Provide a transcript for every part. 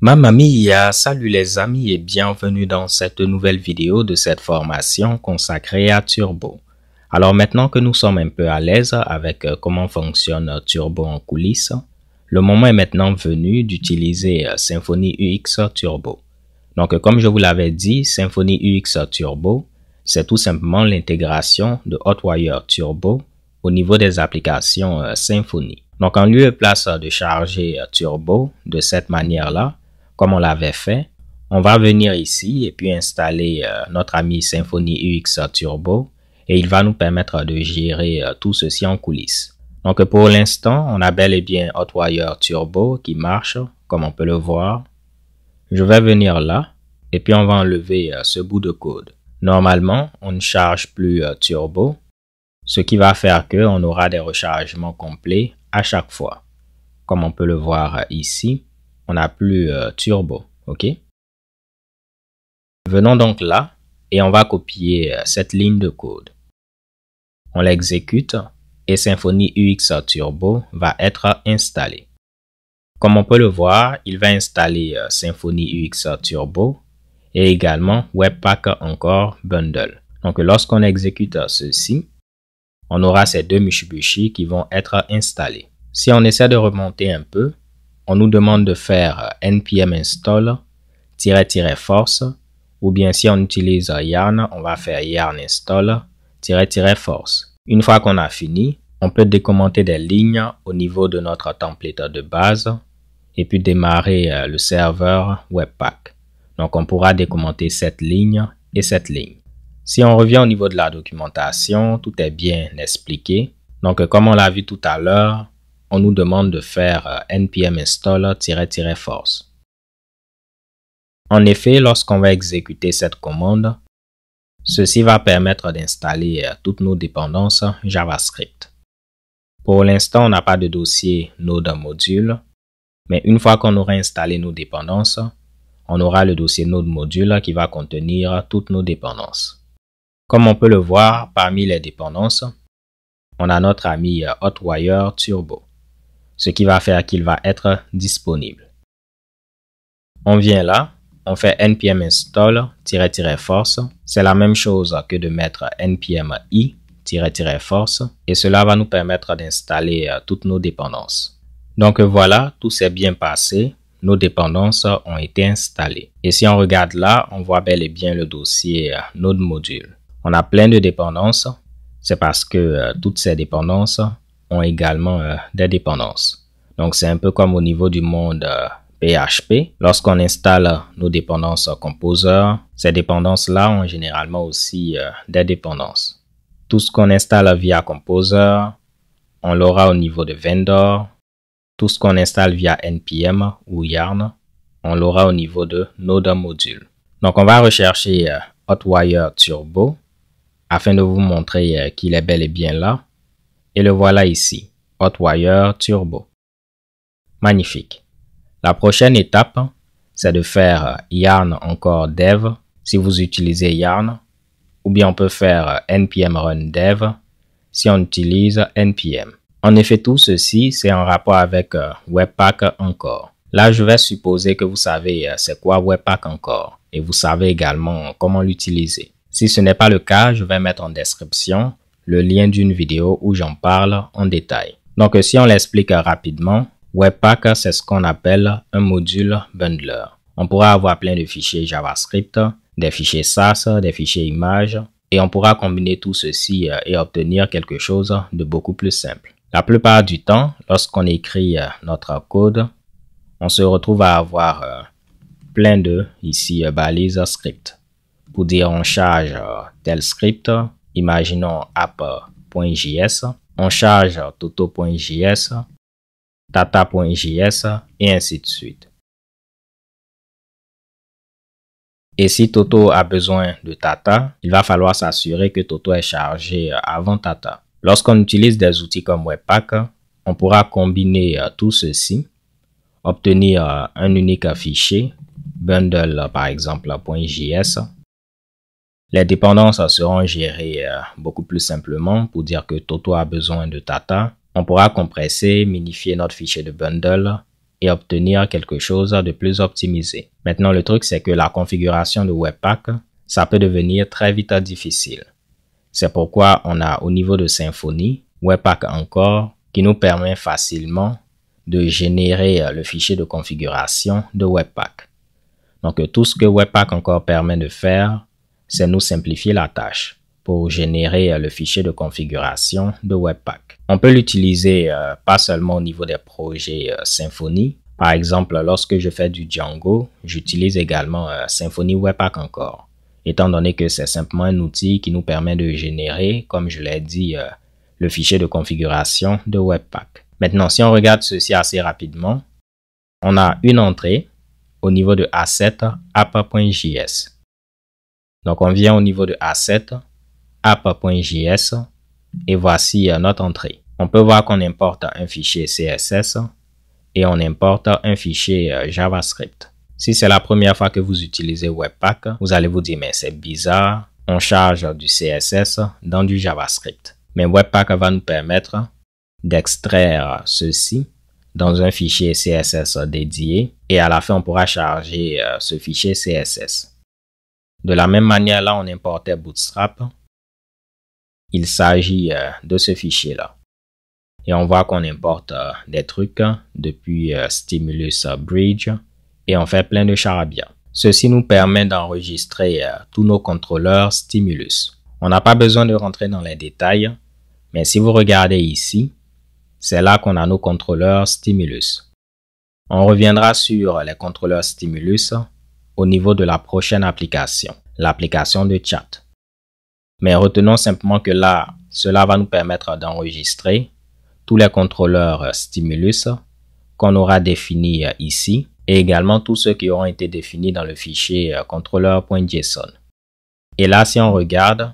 Ma Mia, salut les amis et bienvenue dans cette nouvelle vidéo de cette formation consacrée à Turbo. Alors maintenant que nous sommes un peu à l'aise avec euh, comment fonctionne Turbo en coulisses, le moment est maintenant venu d'utiliser euh, Symfony UX Turbo. Donc euh, comme je vous l'avais dit, Symfony UX Turbo, c'est tout simplement l'intégration de Hotwire Turbo au niveau des applications euh, Symfony. Donc, en lieu place euh, de charger euh, Turbo de cette manière-là, comme on l'avait fait, on va venir ici et puis installer notre ami Symfony UX Turbo et il va nous permettre de gérer tout ceci en coulisses. Donc pour l'instant, on a bel et bien HotWire Turbo qui marche, comme on peut le voir. Je vais venir là et puis on va enlever ce bout de code. Normalement, on ne charge plus Turbo, ce qui va faire qu'on aura des rechargements complets à chaque fois. Comme on peut le voir ici, on n'a plus euh, turbo, ok Venons donc là et on va copier euh, cette ligne de code. On l'exécute et Symfony UX Turbo va être installé. Comme on peut le voir, il va installer euh, Symfony UX Turbo et également Webpack encore Bundle. Donc lorsqu'on exécute ceci, on aura ces deux Mitsubishi qui vont être installés. Si on essaie de remonter un peu, on nous demande de faire npm install-force ou bien si on utilise yarn, on va faire yarn install-force. Une fois qu'on a fini, on peut décommenter des lignes au niveau de notre template de base et puis démarrer euh, le serveur Webpack. Donc on pourra décommenter cette ligne et cette ligne. Si on revient au niveau de la documentation, tout est bien expliqué. Donc, euh, comme on l'a vu tout à l'heure, on nous demande de faire euh, npm install-force. En effet, lorsqu'on va exécuter cette commande, ceci va permettre d'installer euh, toutes nos dépendances JavaScript. Pour l'instant, on n'a pas de dossier node module, mais une fois qu'on aura installé nos dépendances, on aura le dossier node module qui va contenir toutes nos dépendances. Comme on peut le voir parmi les dépendances, on a notre ami Hotwire euh, Turbo, ce qui va faire qu'il va être disponible. On vient là, on fait npm install-force. C'est la même chose que de mettre npm i-force et cela va nous permettre d'installer euh, toutes nos dépendances. Donc euh, voilà, tout s'est bien passé. Nos dépendances ont été installées. Et si on regarde là, on voit bel et bien le dossier NodeModule on a plein de dépendances, c'est parce que euh, toutes ces dépendances ont également euh, des dépendances. Donc c'est un peu comme au niveau du monde PHP. Euh, Lorsqu'on installe nos dépendances Composer, ces dépendances-là ont généralement aussi des dépendances. Tout ce qu'on installe via composer, on l'aura au niveau de vendor. Tout ce qu'on installe via npm ou yarn, on l'aura au niveau de node module. Donc on va rechercher Hotwire Turbo afin de vous montrer euh, qu'il est bel et bien là. Et le voilà ici, Hotwire Turbo. Magnifique. La prochaine étape, c'est de faire euh, Yarn encore dev si vous utilisez Yarn, ou bien on peut faire euh, npm run dev si on utilise npm. En effet, tout ceci, c'est en rapport avec Webpack encore. Là, je vais supposer que vous savez c'est quoi Webpack encore et vous savez également comment l'utiliser. Si ce n'est pas le cas, je vais mettre en description le lien d'une vidéo où j'en parle en détail. Donc si on l'explique rapidement, Webpack, c'est ce qu'on appelle un module bundler. On pourra avoir plein de fichiers JavaScript, des fichiers SAS, des fichiers images, et on pourra combiner tout ceci euh, et obtenir quelque chose de beaucoup plus simple. La plupart du temps, lorsqu'on écrit euh, notre code, on se retrouve à avoir euh, plein de, ici, balises script. Pour dire on charge euh, tel script, imaginons app.js, on charge toto.js, data.js et ainsi de suite. Et si Toto a besoin de Tata, il va falloir s'assurer que Toto est chargé euh, avant Tata. Lorsqu'on utilise des outils comme Webpack, on pourra combiner euh, tout ceci, obtenir un unique fichier, bundle par exemple .js, les dépendances seront gérées euh, beaucoup plus simplement pour dire que Toto a besoin de Tata. On pourra compresser, minifier notre fichier de bundle et obtenir quelque chose de plus optimisé. Maintenant, le truc, c'est que la configuration de Webpack, ça peut devenir très vite difficile. C'est pourquoi on a au niveau de Symfony, Webpack encore, qui nous permet facilement de générer euh, le fichier de configuration de Webpack. Donc, tout ce que Webpack encore permet de faire, c'est nous simplifier la tâche pour générer euh, le fichier de configuration de Webpack. On peut l'utiliser euh, pas seulement au niveau des projets euh, Symfony. Par exemple, lorsque je fais du Django, j'utilise également Symfony Webpack encore, étant donné que c'est simplement un outil qui nous permet de générer, comme je l'ai dit, le fichier de configuration de Webpack. Maintenant, si on regarde ceci assez rapidement, on a une entrée au niveau de asset app.js donc on vient au niveau de a app.js, et voici euh, notre entrée. On peut voir qu'on importe un fichier CSS et on importe un fichier euh, JavaScript. Si c'est la première fois que vous utilisez Webpack, vous allez vous dire mais c'est bizarre, on charge du CSS dans du JavaScript. Mais Webpack va nous permettre d'extraire euh, ceci dans un fichier CSS dédié et à la fin on pourra charger ce fichier CSS. De la même manière, là, on importait Bootstrap. Il s'agit euh, de ce fichier-là. Et on voit qu'on importe euh, des trucs hein, depuis euh, Stimulus Bridge et on fait plein de charabia. Ceci nous permet d'enregistrer tous nos contrôleurs Stimulus. On n'a pas besoin de rentrer dans les détails, mais si vous regardez ici, c'est là qu'on a nos contrôleurs Stimulus. On reviendra sur les contrôleurs Stimulus au niveau de la prochaine application, l'application de chat. Mais retenons simplement que là, cela va nous permettre d'enregistrer tous les contrôleurs euh, stimulus qu'on aura définis euh, ici et également tous ceux qui auront été définis dans le fichier euh, contrôleur.json. Et là, si on regarde,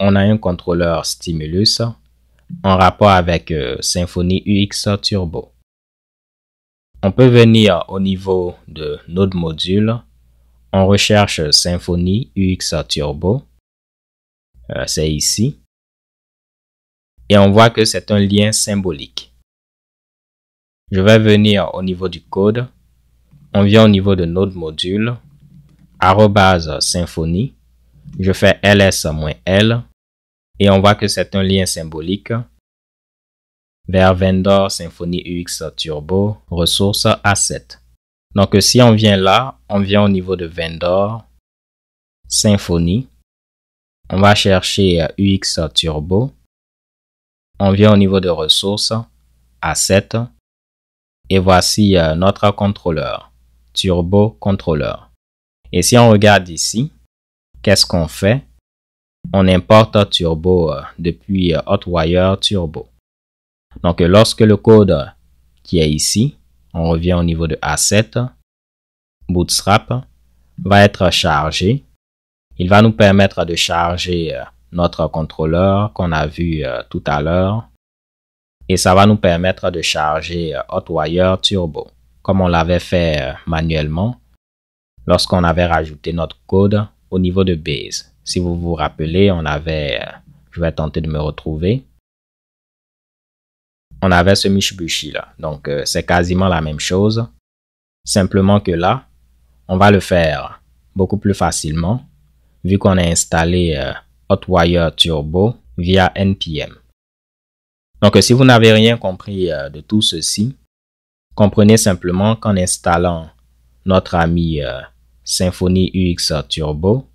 on a un contrôleur stimulus en rapport avec Symfony UX Turbo. On peut venir au niveau de notre module on recherche Symfony UX Turbo. Euh, c'est ici. Et on voit que c'est un lien symbolique. Je vais venir au niveau du code. On vient au niveau de notre module. Arrobase Symfony. Je fais ls-l. Et on voit que c'est un lien symbolique vers vendor Symfony UX Turbo ressource a donc si on vient là, on vient au niveau de Vendor, Symfony, on va chercher euh, UX Turbo, on vient au niveau de ressources, Asset, et voici euh, notre contrôleur, Turbo Contrôleur. Et si on regarde ici, qu'est-ce qu'on fait On importe Turbo euh, depuis Hotwire Turbo. Donc lorsque le code qui est ici on revient au niveau de A7, Bootstrap, va être chargé. Il va nous permettre de charger euh, notre contrôleur qu'on a vu euh, tout à l'heure. Et ça va nous permettre de charger euh, Hotwire Turbo, comme on l'avait fait manuellement lorsqu'on avait rajouté notre code au niveau de Base. Si vous vous rappelez, on avait, je vais tenter de me retrouver, on avait ce mishbushi là. Donc, euh, c'est quasiment la même chose. Simplement que là, on va le faire beaucoup plus facilement vu qu'on a installé euh, Hotwire Turbo via NPM. Donc, euh, si vous n'avez rien compris de tout ceci, comprenez simplement qu'en installant notre ami Symfony UX Turbo,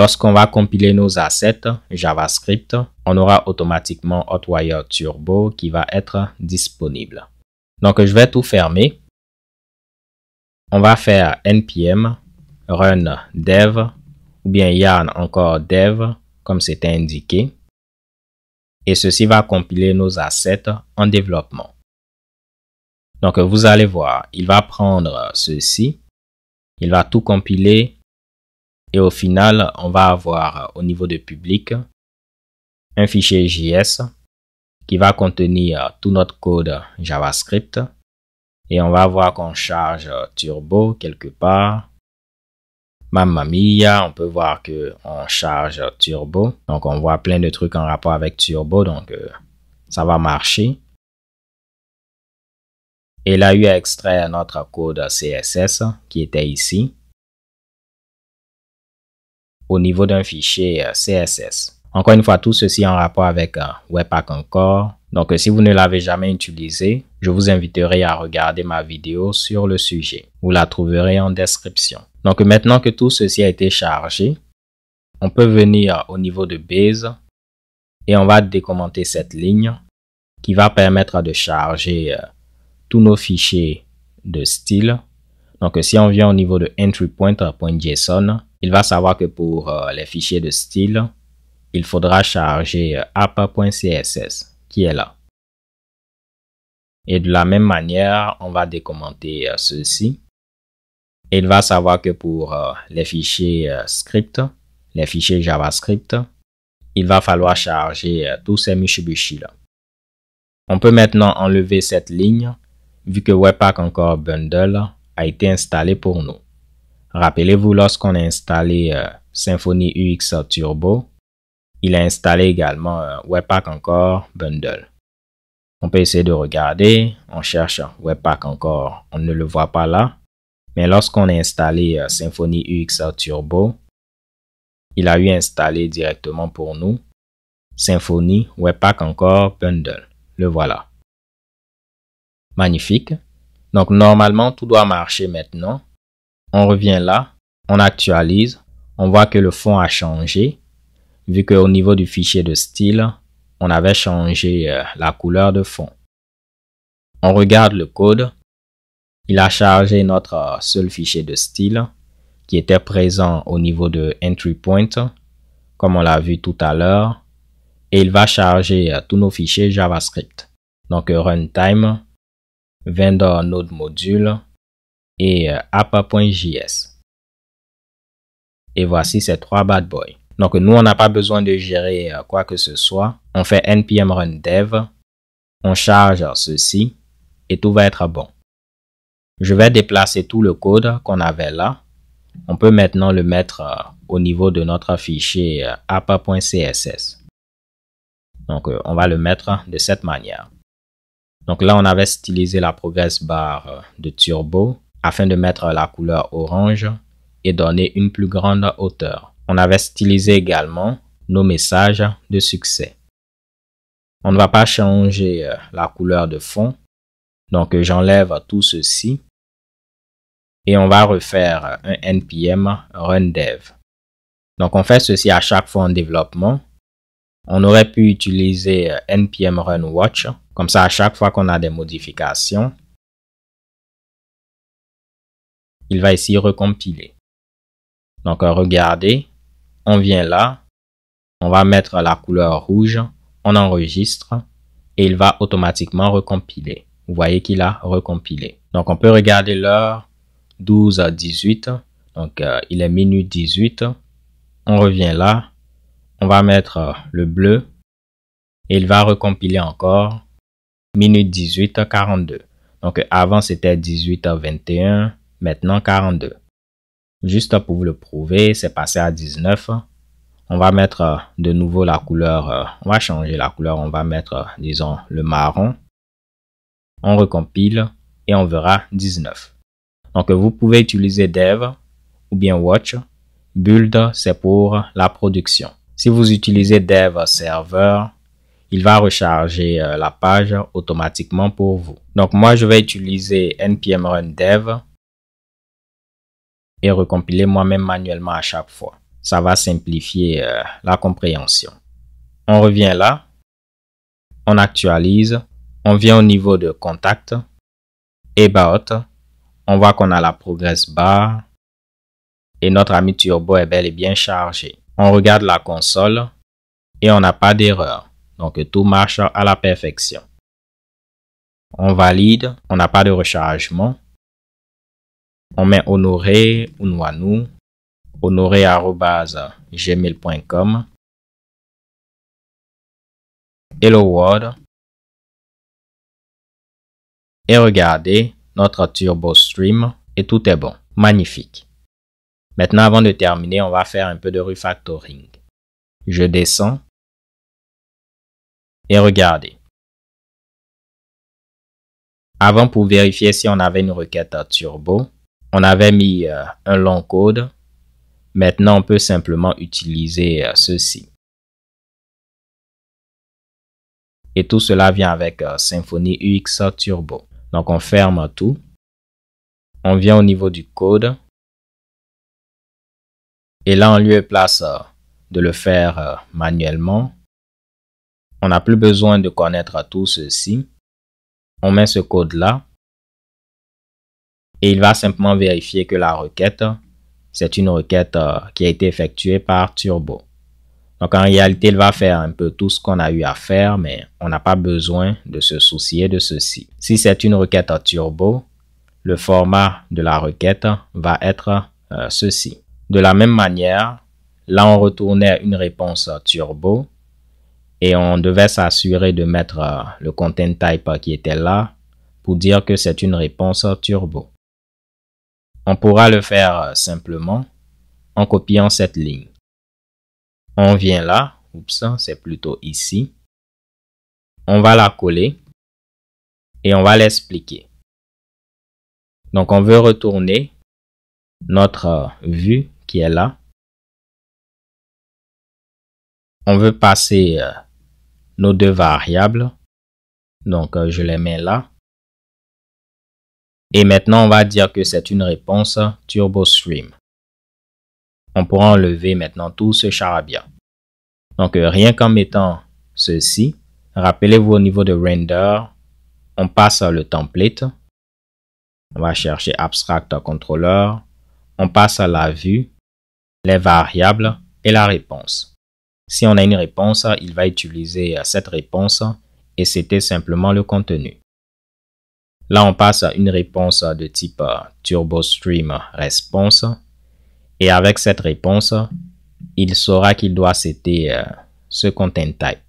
Lorsqu'on va compiler nos assets JavaScript, on aura automatiquement Hotwire Turbo qui va être disponible. Donc je vais tout fermer. On va faire npm run dev ou bien yarn encore dev comme c'était indiqué. Et ceci va compiler nos assets en développement. Donc vous allez voir, il va prendre ceci, il va tout compiler et au final, on va avoir au niveau de public un fichier JS qui va contenir tout notre code JavaScript. Et on va voir qu'on charge Turbo quelque part. Mamma mia, on peut voir que on charge Turbo. Donc on voit plein de trucs en rapport avec Turbo, donc euh, ça va marcher. Et là, il a extrait notre code CSS qui était ici niveau d'un fichier euh, CSS. Encore une fois, tout ceci en rapport avec euh, Webpack encore. Donc, euh, si vous ne l'avez jamais utilisé, je vous inviterai à regarder ma vidéo sur le sujet. Vous la trouverez en description. Donc, maintenant que tout ceci a été chargé, on peut venir au niveau de Base et on va décommenter cette ligne qui va permettre de charger tous nos fichiers de style. Donc, si on vient au niveau de entry il va savoir que pour euh, les fichiers de style, il faudra charger euh, app.css qui est là. Et de la même manière, on va décommenter euh, ceci. il va savoir que pour les fichiers script, les fichiers JavaScript, il va falloir charger tous ces Mishibushi là. On peut maintenant enlever cette ligne vu que Webpack encore bundle a été installé pour nous. Rappelez-vous lorsqu'on a installé euh, Symfony UX Turbo, il a installé également euh, Webpack encore bundle. On peut essayer de regarder, on cherche Webpack encore, on ne le voit pas là. Mais lorsqu'on a installé euh, Symfony UX Turbo, il a eu installé directement pour nous Symfony Webpack encore bundle. Le voilà. Magnifique. Donc normalement, tout doit marcher maintenant on revient là, on actualise, on voit que le fond a changé, vu qu'au niveau du fichier de style, on avait changé euh, la couleur de fond. On regarde le code, il a chargé notre euh, seul fichier de style qui était présent au niveau de entry point, comme on l'a vu tout à l'heure, et il va charger euh, tous nos fichiers JavaScript. Donc runtime, vendor node module, et euh, app.js. Et voici ces trois bad boys. Donc nous, on n'a pas besoin de gérer euh, quoi que ce soit. On fait npm run dev, on charge ceci et tout va être bon. Je vais déplacer tout le code qu'on avait là. On peut maintenant le mettre euh, au niveau de notre fichier app.css. Donc on va le mettre de cette manière. Donc là, on avait stylisé la progress bar de Turbo afin de mettre la couleur orange et donner une plus grande hauteur. On avait stylisé également nos messages de succès. On ne va pas changer euh, la couleur de fond, donc euh, j'enlève tout ceci et on va refaire euh, un npm run dev. Donc on fait ceci à chaque fois en développement. On aurait pu utiliser npm run watch, comme ça à chaque fois qu'on a des modifications, il va ici recompiler. Donc regardez, on vient là, on va mettre la couleur rouge, on enregistre et il va automatiquement recompiler. Vous voyez qu'il a recompilé. Donc on peut regarder l'heure 12 à 18. Donc euh, il est minute 18. On revient là. On va mettre euh, le bleu et il va recompiler encore minute 18 42. Donc avant c'était 18 à 21, maintenant 42. Juste pour vous le prouver, c'est passé à 19. On va mettre euh, de nouveau la couleur, euh, on va changer la couleur, on va mettre, euh, disons, le marron. On recompile et on verra 19. Donc, vous pouvez utiliser Dev ou bien Watch. Build, c'est pour la production. Si vous utilisez Dev serveur il va recharger la page automatiquement pour vous. Donc moi, je vais utiliser npm run dev et recompiler moi-même manuellement à chaque fois. Ça va simplifier euh, la compréhension. On revient là, on actualise, on vient au niveau de contact, about, on voit qu'on a la progress bar et notre ami Turbo est bel et bien chargé. On regarde la console et on n'a pas d'erreur, donc tout marche à la perfection. On valide, on n'a pas de rechargement on met Honoré Unwanu, Honore@Gmail.com Hello World, et regardez notre Turbo Stream et tout est bon. Magnifique. Maintenant, avant de terminer, on va faire un peu de refactoring. Je descends et regardez. Avant, pour vérifier si on avait une requête turbo, on avait mis euh, un long code. Maintenant, on peut simplement utiliser euh, ceci. Et tout cela vient avec euh, Symfony UX Turbo. Donc, on ferme tout. On vient au niveau du code. Et là, en lieu et place de le faire manuellement, on n'a plus besoin de connaître tout ceci. On met ce code-là et il va simplement vérifier que la requête, c'est une requête euh, qui a été effectuée par Turbo. Donc en réalité, il va faire un peu tout ce qu'on a eu à faire, mais on n'a pas besoin de se soucier de ceci. Si c'est une requête Turbo, le format de la requête va être euh, ceci. De la même manière, là on retournait une réponse Turbo et on devait s'assurer de mettre euh, le content type qui était là pour dire que c'est une réponse Turbo. On pourra le faire euh, simplement en copiant cette ligne. On vient là, oups, c'est plutôt ici. On va la coller et on va l'expliquer. Donc on veut retourner notre euh, vue qui est là. On veut passer euh, nos deux variables. Donc je les mets là. Et maintenant, on va dire que c'est une réponse TurboStream. On pourra enlever maintenant tout ce charabia. Donc, euh, rien qu'en mettant ceci, rappelez-vous au niveau de render, on passe à le template. On va chercher abstract controller. On passe à la vue, les variables et la réponse. Si on a une réponse, il va utiliser cette réponse et c'était simplement le contenu. Là, on passe à une réponse de type euh, TurboStream Response. Et avec cette réponse, il saura qu'il doit citer euh, ce content type.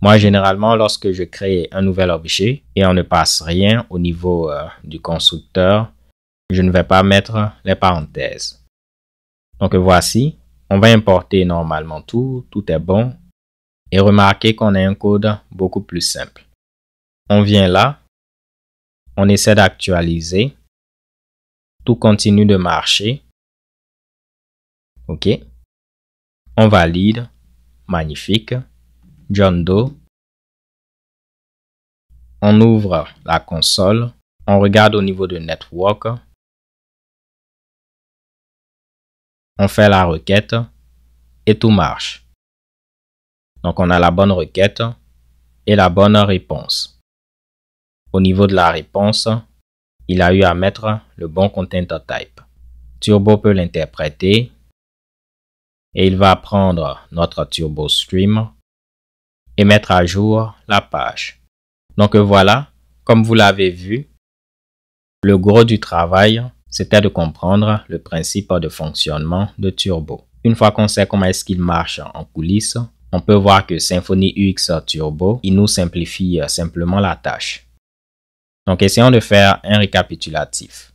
Moi, généralement, lorsque je crée un nouvel objet et on ne passe rien au niveau euh, du constructeur, je ne vais pas mettre les parenthèses. Donc voici, on va importer normalement tout, tout est bon. Et remarquez qu'on a un code beaucoup plus simple. On vient là on essaie d'actualiser, tout continue de marcher, ok, on valide, magnifique, John Doe, on ouvre la console, on regarde au niveau de Network, on fait la requête et tout marche. Donc on a la bonne requête et la bonne réponse. Au niveau de la réponse, il a eu à mettre le bon content type. Turbo peut l'interpréter et il va prendre notre Turbo Stream et mettre à jour la page. Donc voilà, comme vous l'avez vu, le gros du travail, c'était de comprendre le principe de fonctionnement de Turbo. Une fois qu'on sait comment est-ce qu'il marche en coulisses, on peut voir que Symfony UX Turbo, il nous simplifie euh, simplement la tâche. Donc essayons de faire un récapitulatif.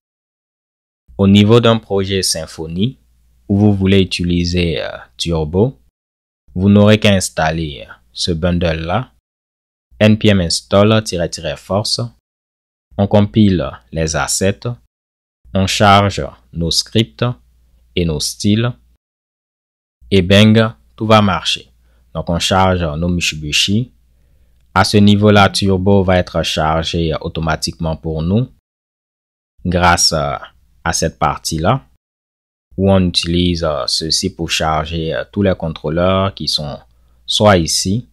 Au niveau d'un projet Symfony où vous voulez utiliser Turbo, euh, vous n'aurez qu'à installer euh, ce bundle-là, npm install-force, on compile euh, les assets, on charge nos scripts et nos styles, et bang, tout va marcher. Donc on charge nos Mitsubishi, à ce niveau-là, Turbo va être chargé euh, automatiquement pour nous grâce euh, à cette partie-là où on utilise euh, ceci pour charger tous les contrôleurs qui sont soit ici,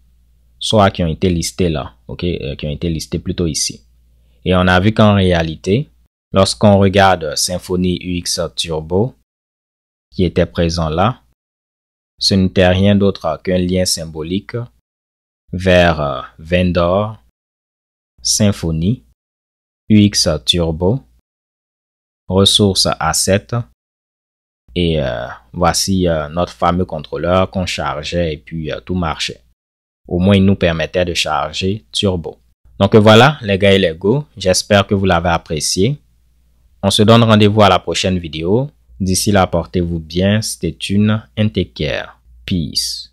soit qui ont été listés là, ok, qui ont été listés plutôt ici. Et on a vu qu'en réalité, lorsqu'on regarde Symfony UX Turbo qui était présent là, ce n'était rien d'autre qu'un lien symbolique vers euh, Vendor, Symfony, UX Turbo, ressources a Et euh, voici euh, notre fameux contrôleur qu'on chargeait et puis tout marchait. Au moins, il nous permettait de charger Turbo. Donc voilà, les gars et les go, j'espère que vous l'avez apprécié. On se donne rendez-vous à la prochaine vidéo. D'ici là, portez-vous bien. C'était une Intecare. Peace.